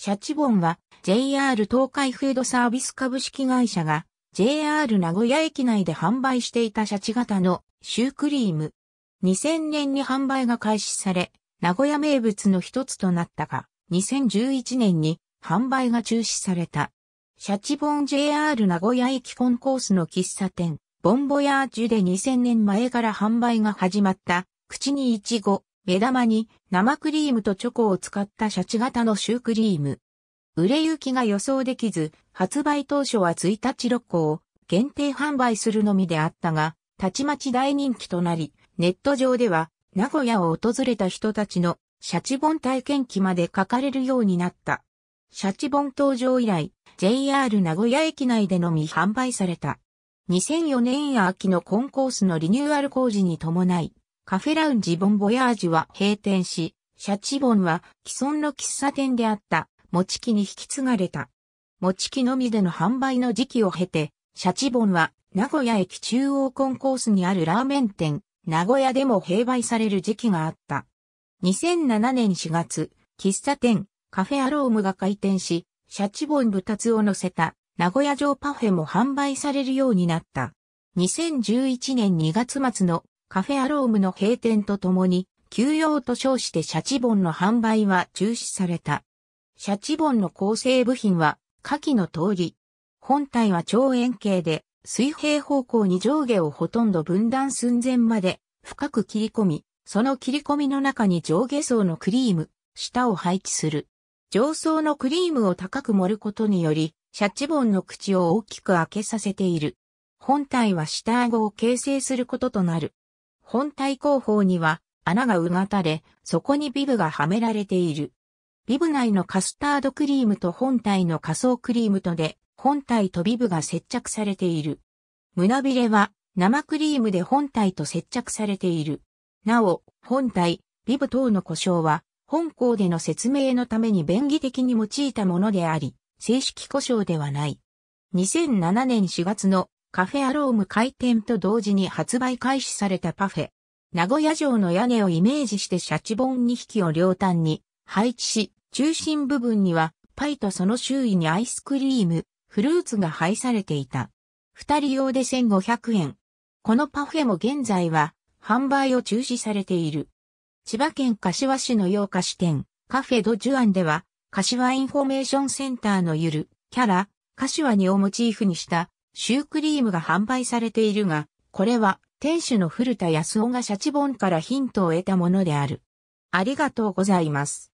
シャチボンは JR 東海フードサービス株式会社が JR 名古屋駅内で販売していたシャチ型のシュークリーム。2000年に販売が開始され、名古屋名物の一つとなったが、2011年に販売が中止された。シャチボン JR 名古屋駅コンコースの喫茶店、ボンボヤージュで2000年前から販売が始まった、口にイチゴ、目玉に生クリームとチョコを使ったシャチ型のシュークリーム。売れ行きが予想できず、発売当初は1日6個を限定販売するのみであったが、たちまち大人気となり、ネット上では名古屋を訪れた人たちのシャチボン体験記まで書かれるようになった。シャチボン登場以来、JR 名古屋駅内でのみ販売された。2004年秋のコンコースのリニューアル工事に伴い、カフェラウンジボンボヤージュは閉店し、シャチボンは既存の喫茶店であった餅木に引き継がれた。餅木のみでの販売の時期を経て、シャチボンは名古屋駅中央コンコースにあるラーメン店、名古屋でも併売される時期があった。2007年4月、喫茶店、カフェアロームが開店し、シャチボン豚つを乗せた名古屋城パフェも販売されるようになった。2011年2月末のカフェアロームの閉店とともに、休養と称してシャチボンの販売は中止された。シャチボンの構成部品は、下記の通り。本体は超円形で、水平方向に上下をほとんど分断寸前まで深く切り込み、その切り込みの中に上下層のクリーム、下を配置する。上層のクリームを高く盛ることにより、シャチボンの口を大きく開けさせている。本体は下顎を形成することとなる。本体後方には穴がうがたれ、そこにビブがはめられている。ビブ内のカスタードクリームと本体の仮想クリームとで、本体とビブが接着されている。胸びれは生クリームで本体と接着されている。なお、本体、ビブ等の故障は、本校での説明のために便宜的に用いたものであり、正式故障ではない。2007年4月のカフェアローム開店と同時に発売開始されたパフェ。名古屋城の屋根をイメージしてシャチボン2匹を両端に配置し、中心部分にはパイとその周囲にアイスクリーム、フルーツが配されていた。二人用で1500円。このパフェも現在は販売を中止されている。千葉県柏市の洋菓子店、カフェドジュアンでは、柏インフォメーションセンターのゆる、キャラ、柏にをモチーフにしたシュークリームが販売されているが、これは店主の古田康夫がシャチボンからヒントを得たものである。ありがとうございます。